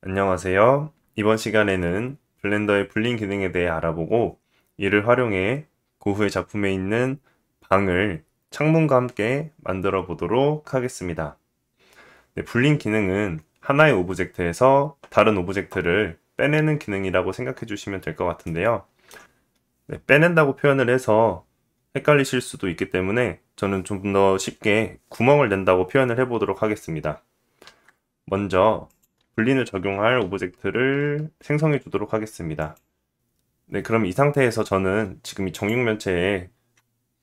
안녕하세요. 이번 시간에는 블렌더의 불린 기능에 대해 알아보고 이를 활용해 고흐의 작품에 있는 방을 창문과 함께 만들어 보도록 하겠습니다. 네, 불린 기능은 하나의 오브젝트에서 다른 오브젝트를 빼내는 기능이라고 생각해 주시면 될 것 같은데요. 네, 빼낸다고 표현을 해서 헷갈리실 수도 있기 때문에 저는 좀 더 쉽게 구멍을 낸다고 표현을 해보도록 하겠습니다. 먼저 블린을 적용할 오브젝트를 생성해 주도록 하겠습니다. 네, 그럼 이 상태에서 저는 지금 이 정육면체에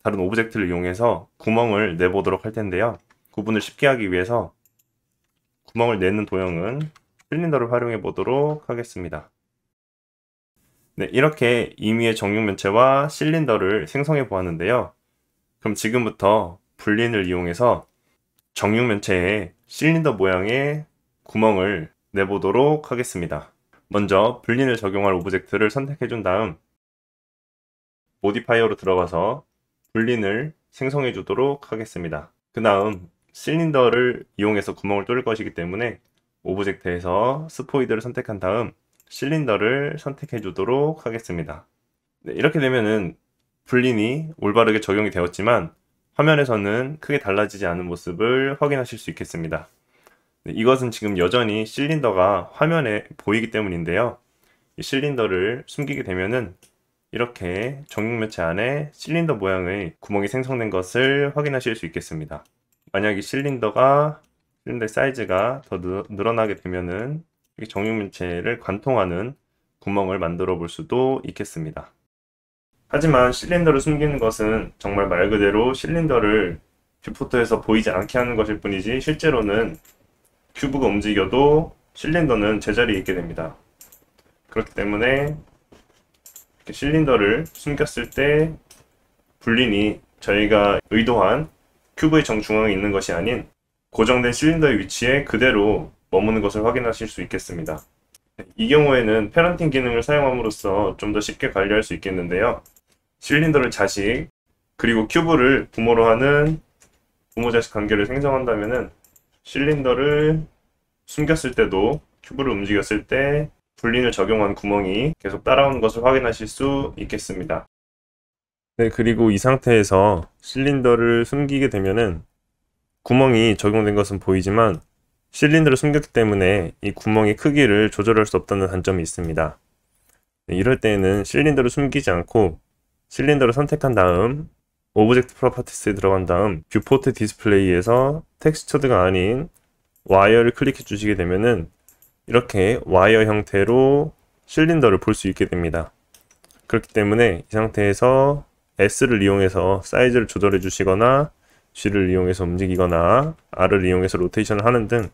다른 오브젝트를 이용해서 구멍을 내보도록 할 텐데요. 구분을 쉽게 하기 위해서 구멍을 내는 도형은 실린더를 활용해 보도록 하겠습니다. 네, 이렇게 임의의 정육면체와 실린더를 생성해 보았는데요. 그럼 지금부터 블린을 이용해서 정육면체에 실린더 모양의 구멍을 내보도록 하겠습니다. 먼저 불린을 적용할 오브젝트를 선택해 준 다음 모디파이어로 들어가서 불린을 생성해 주도록 하겠습니다. 그 다음 실린더를 이용해서 구멍을 뚫을 것이기 때문에 오브젝트에서 스포이드를 선택한 다음 실린더를 선택해 주도록 하겠습니다. 네, 이렇게 되면은 불린이 올바르게 적용이 되었지만 화면에서는 크게 달라지지 않은 모습을 확인하실 수 있겠습니다. 네, 이것은 지금 여전히 실린더가 화면에 보이기 때문인데요. 이 실린더를 숨기게 되면은 이렇게 정육면체 안에 실린더 모양의 구멍이 생성된 것을 확인하실 수 있겠습니다. 만약 이 실린더가 실린더 사이즈가 더 늘어나게 되면은 정육면체를 관통하는 구멍을 만들어 볼 수도 있겠습니다. 하지만 실린더를 숨기는 것은 정말 말 그대로 실린더를 뷰포터에서 보이지 않게 하는 것일 뿐이지 실제로는 큐브가 움직여도 실린더는 제자리에 있게 됩니다. 그렇기 때문에 이렇게 실린더를 숨겼을 때 불린이 저희가 의도한 큐브의 정중앙에 있는 것이 아닌 고정된 실린더의 위치에 그대로 머무는 것을 확인하실 수 있겠습니다. 이 경우에는 패런팅 기능을 사용함으로써 좀 더 쉽게 관리할 수 있겠는데요. 실린더를 자식, 그리고 큐브를 부모로 하는 부모 자식 관계를 생성한다면 실린더를 숨겼을 때도 큐브를 움직였을 때 불린을 적용한 구멍이 계속 따라오는 것을 확인하실 수 있겠습니다. 네, 그리고 이 상태에서 실린더를 숨기게 되면은 구멍이 적용된 것은 보이지만 실린더를 숨겼기 때문에 이 구멍의 크기를 조절할 수 없다는 단점이 있습니다. 네, 이럴 때에는 실린더를 숨기지 않고 실린더를 선택한 다음 오브젝트 프로퍼티스에 들어간 다음 뷰포트 디스플레이에서 텍스처드가 아닌 와이어를 클릭해 주시게 되면은 이렇게 와이어 형태로 실린더를 볼 수 있게 됩니다. 그렇기 때문에 이 상태에서 S를 이용해서 사이즈를 조절해 주시거나 G를 이용해서 움직이거나 R을 이용해서 로테이션을 하는 등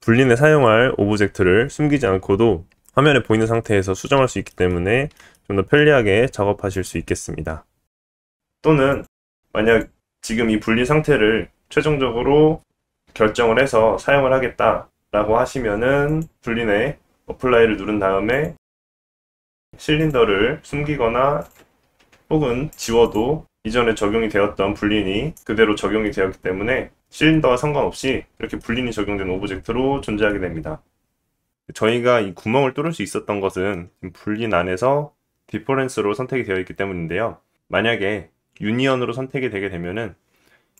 불린에 사용할 오브젝트를 숨기지 않고도 화면에 보이는 상태에서 수정할 수 있기 때문에 좀 더 편리하게 작업하실 수 있겠습니다. 또는 만약 지금 이 분리 상태를 최종적으로 결정을 해서 사용을 하겠다라고 하시면은 분리내 어플라이를 누른 다음에 실린더를 숨기거나 혹은 지워도 이전에 적용이 되었던 불린이 그대로 적용이 되었기 때문에 실린더와 상관없이 이렇게 불린이 적용된 오브젝트로 존재하게 됩니다. 저희가 이 구멍을 뚫을 수 있었던 것은 불린 안에서 디퍼런스로 선택이 되어 있기 때문인데요. 만약에 유니언으로 선택이 되게 되면은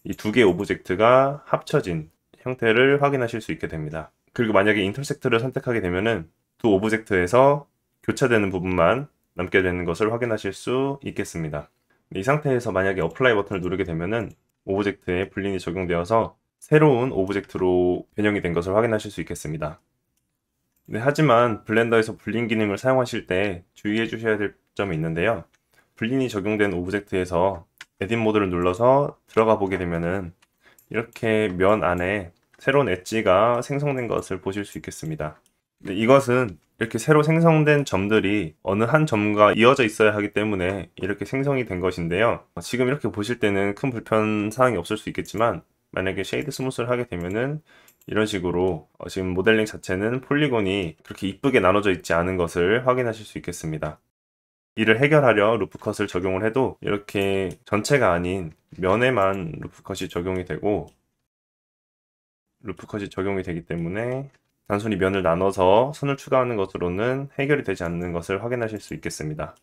이 두 개의 오브젝트가 합쳐진 형태를 확인하실 수 있게 됩니다. 그리고 만약에 인터섹트를 선택하게 되면은 두 오브젝트에서 교차되는 부분만 남게 되는 것을 확인하실 수 있겠습니다. 이 상태에서 만약에 어플라이 버튼을 누르게 되면은 오브젝트에 불린이 적용되어서 새로운 오브젝트로 변형이 된 것을 확인하실 수 있겠습니다. 네, 하지만 블렌더에서 불린 기능을 사용하실 때 주의해 주셔야 될 점이 있는데요. 불린이 적용된 오브젝트에서 에딧 모드를 눌러서 들어가 보게 되면은 이렇게 면 안에 새로운 엣지가 생성된 것을 보실 수 있겠습니다. 네, 이것은 이렇게 새로 생성된 점들이 어느 한 점과 이어져 있어야 하기 때문에 이렇게 생성이 된 것인데요. 지금 이렇게 보실 때는 큰 불편 사항이 없을 수 있겠지만 만약에 쉐이드 스무스를 하게 되면은 이런 식으로 어, 지금 모델링 자체는 폴리곤이 그렇게 이쁘게 나눠져 있지 않은 것을 확인하실 수 있겠습니다. 이를 해결하려 루프컷을 적용을 해도 이렇게 전체가 아닌 면에만 루프컷이 적용이 되고 루프컷이 적용이 되기 때문에 단순히 면을 나눠서 선을 추가하는 것으로는 해결이 되지 않는 것을 확인하실 수 있겠습니다.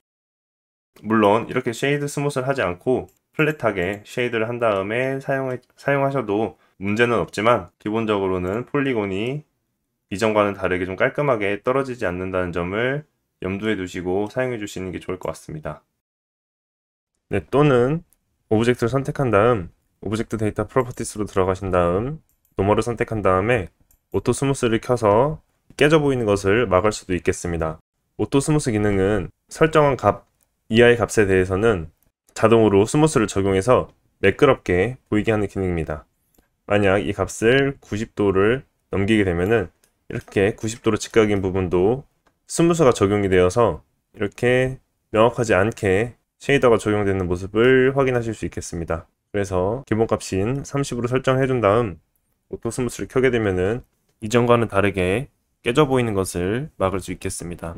물론 이렇게 쉐이드 스무스를 하지 않고 플랫하게 쉐이드를 한 다음에 사용해, 사용하셔도 문제는 없지만 기본적으로는 폴리곤이 이전과는 다르게 좀 깔끔하게 떨어지지 않는다는 점을 염두에 두시고 사용해 주시는 게 좋을 것 같습니다. 네, 또는 오브젝트를 선택한 다음 오브젝트 데이터 프로퍼티스로 들어가신 다음 노멀을 선택한 다음에 오토 스무스를 켜서 깨져 보이는 것을 막을 수도 있겠습니다. 오토 스무스 기능은 설정한 값 이하의 값에 대해서는 자동으로 스무스를 적용해서 매끄럽게 보이게 하는 기능입니다. 만약 이 값을 90도를 넘기게 되면은 이렇게 90도로 직각인 부분도 스무스가 적용이 되어서 이렇게 명확하지 않게 쉐이더가 적용되는 모습을 확인하실 수 있겠습니다. 그래서 기본값인 30으로 설정해 준 다음 오토 스무스를 켜게 되면은 이전과는 다르게 깨져 보이는 것을 막을 수 있겠습니다.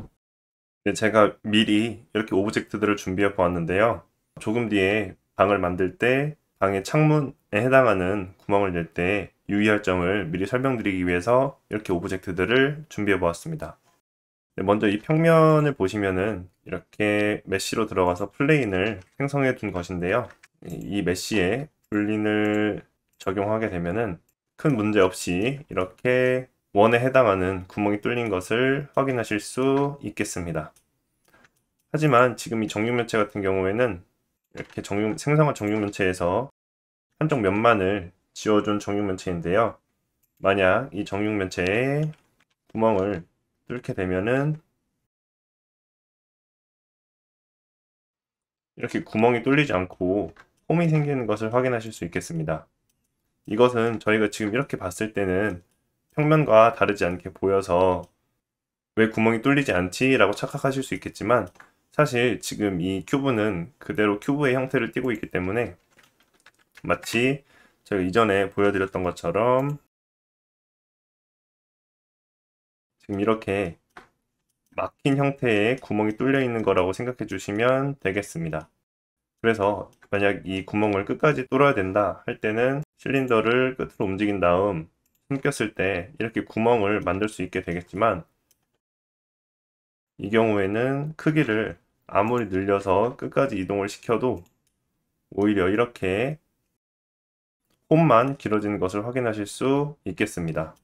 네, 제가 미리 이렇게 오브젝트들을 준비해 보았는데요. 조금 뒤에 방을 만들 때 방의 창문에 해당하는 구멍을 낼 때 유의할 점을 미리 설명드리기 위해서 이렇게 오브젝트들을 준비해 보았습니다. 네, 먼저 이 평면을 보시면은 이렇게 메쉬로 들어가서 플레인을 생성해 둔 것인데요. 이 메쉬에 불린을 적용하게 되면은 큰 문제 없이 이렇게 원에 해당하는 구멍이 뚫린 것을 확인하실 수 있겠습니다. 하지만 지금 이 정육면체 같은 경우에는 이렇게 정육, 생성한 정육면체에서 한쪽 면만을 지어준 정육면체인데요. 만약 이 정육면체에 구멍을 뚫게 되면은 이렇게 구멍이 뚫리지 않고 홈이 생기는 것을 확인하실 수 있겠습니다. 이것은 저희가 지금 이렇게 봤을 때는 평면과 다르지 않게 보여서 왜 구멍이 뚫리지 않지? 라고 착각하실 수 있겠지만 사실 지금 이 큐브는 그대로 큐브의 형태를 띄고 있기 때문에 마치 제가 이전에 보여드렸던 것처럼 지금 이렇게 막힌 형태의 구멍이 뚫려 있는 거라고 생각해 주시면 되겠습니다. 그래서 만약 이 구멍을 끝까지 뚫어야 된다 할 때는 실린더를 끝으로 움직인 다음 숨겼을 때 이렇게 구멍을 만들 수 있게 되겠지만 이 경우에는 크기를 아무리 늘려서 끝까지 이동을 시켜도 오히려 이렇게 홈만 길어지는 것을 확인하실 수 있겠습니다.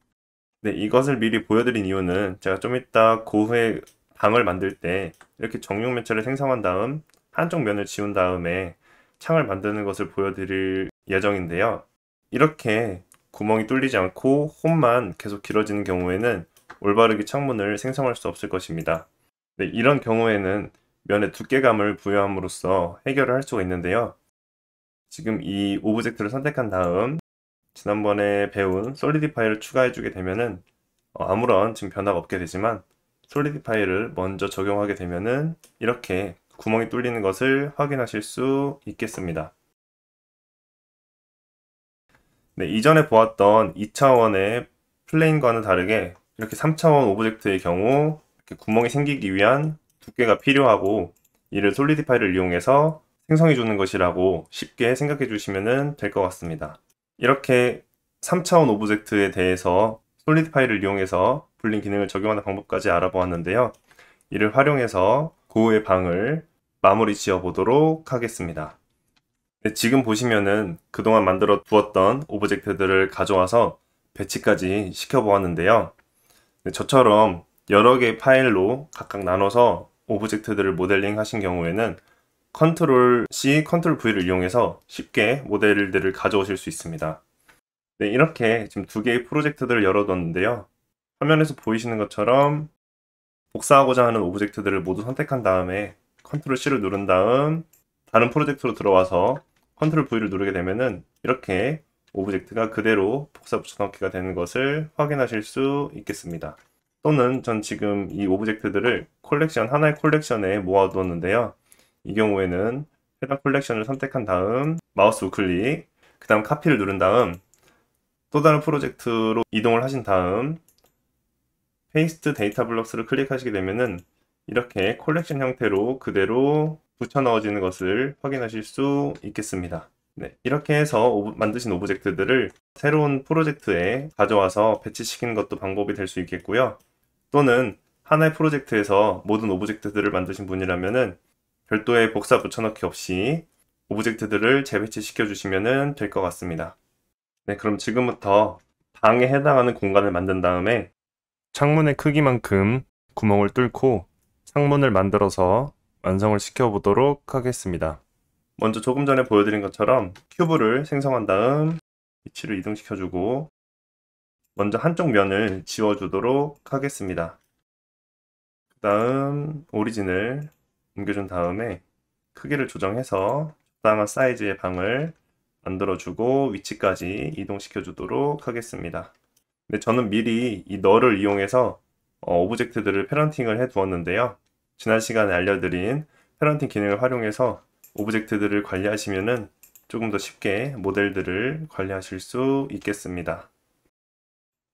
네, 이것을 미리 보여드린 이유는 제가 좀 이따 고후에 방을 만들 때 이렇게 정육 면체를 생성한 다음 한쪽 면을 지운 다음에 창을 만드는 것을 보여드릴 예정인데요. 이렇게 구멍이 뚫리지 않고 홈만 계속 길어지는 경우에는 올바르게 창문을 생성할 수 없을 것입니다. 네, 이런 경우에는 면의 두께감을 부여함으로써 해결을 할 수가 있는데요. 지금 이 오브젝트를 선택한 다음 지난번에 배운 솔리디파이를 추가해주게 되면은 어, 아무런 지금 변화가 없게 되지만 솔리디파이를 먼저 적용하게 되면은 이렇게 구멍이 뚫리는 것을 확인하실 수 있겠습니다. 네, 이전에 보았던 2차원의 플레인과는 다르게 이렇게 3차원 오브젝트의 경우 구멍이 생기기 위한 두께가 필요하고 이를 솔리디파이를 이용해서 생성해 주는 것이라고 쉽게 생각해 주시면 될 것 같습니다. 이렇게 3차원 오브젝트에 대해서 솔리드파일을 이용해서 불린 기능을 적용하는 방법까지 알아보았는데요. 이를 활용해서 고의 방을 마무리 지어 보도록 하겠습니다. 네, 지금 보시면은 그동안 만들어 두었던 오브젝트들을 가져와서 배치까지 시켜 보았는데요. 네, 저처럼 여러 개의 파일로 각각 나눠서 오브젝트들을 모델링 하신 경우에는 컨트롤 C, 컨트롤 V를 이용해서 쉽게 모델들을 가져오실 수 있습니다. 네, 이렇게 지금 두 개의 프로젝트들을 열어뒀는데요. 화면에서 보이시는 것처럼 복사하고자 하는 오브젝트들을 모두 선택한 다음에 컨트롤 C를 누른 다음 다른 프로젝트로 들어와서 컨트롤 V를 누르게 되면은 이렇게 오브젝트가 그대로 복사 붙여넣기가 되는 것을 확인하실 수 있겠습니다. 또는 전 지금 이 오브젝트들을 콜렉션 하나의 콜렉션에 모아두었는데요. 이 경우에는 해당 컬렉션을 선택한 다음 마우스 우클릭 그 다음 카피를 누른 다음 또 다른 프로젝트로 이동을 하신 다음 페이스트 데이터 블럭스를 클릭하시게 되면은 이렇게 컬렉션 형태로 그대로 붙여 넣어지는 것을 확인하실 수 있겠습니다. 네, 이렇게 해서 오브, 만드신 오브젝트들을 새로운 프로젝트에 가져와서 배치시키는 것도 방법이 될 수 있겠고요. 또는 하나의 프로젝트에서 모든 오브젝트들을 만드신 분이라면은 별도의 복사 붙여넣기 없이 오브젝트들을 재배치시켜 주시면 될 것 같습니다. 네, 그럼 지금부터 방에 해당하는 공간을 만든 다음에 창문의 크기만큼 구멍을 뚫고 창문을 만들어서 완성을 시켜보도록 하겠습니다. 먼저 조금 전에 보여드린 것처럼 큐브를 생성한 다음 위치를 이동시켜주고 먼저 한쪽 면을 지워주도록 하겠습니다. 그 다음 오리진을 옮겨준 다음에 크기를 조정해서 적당한 사이즈의 방을 만들어주고 위치까지 이동시켜 주도록 하겠습니다. 근데 저는 미리 이 너를 이용해서 어, 오브젝트들을 패런팅을 해 두었는데요. 지난 시간에 알려드린 패런팅 기능을 활용해서 오브젝트들을 관리하시면 조금 더 쉽게 모델들을 관리하실 수 있겠습니다.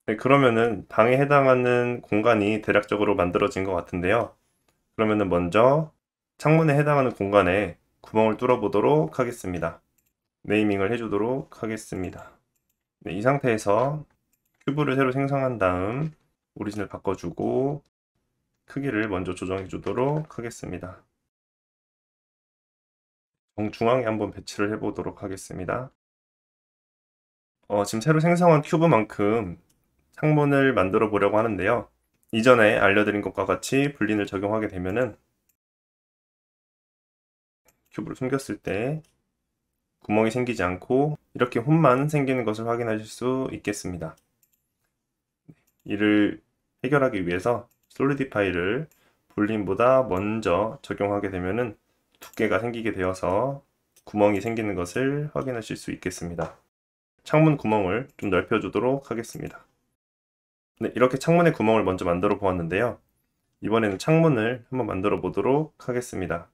네, 그러면은 방에 해당하는 공간이 대략적으로 만들어진 것 같은데요. 그러면은 먼저 창문에 해당하는 공간에 구멍을 뚫어보도록 하겠습니다. 네이밍을 해주도록 하겠습니다. 네, 이 상태에서 큐브를 새로 생성한 다음 오리진을 바꿔주고 크기를 먼저 조정해 주도록 하겠습니다. 정중앙에 한번 배치를 해보도록 하겠습니다. 어, 지금 새로 생성한 큐브만큼 창문을 만들어 보려고 하는데요. 이전에 알려드린 것과 같이 불린을 적용하게 되면은 큐브를 숨겼을 때 구멍이 생기지 않고 이렇게 홈만 생기는 것을 확인하실 수 있겠습니다. 네, 이를 해결하기 위해서 솔리디파이를 볼륨보다 먼저 적용하게 되면 두께가 생기게 되어서 구멍이 생기는 것을 확인하실 수 있겠습니다. 창문 구멍을 좀 넓혀 주도록 하겠습니다. 네, 이렇게 창문의 구멍을 먼저 만들어 보았는데요. 이번에는 창문을 한번 만들어 보도록 하겠습니다.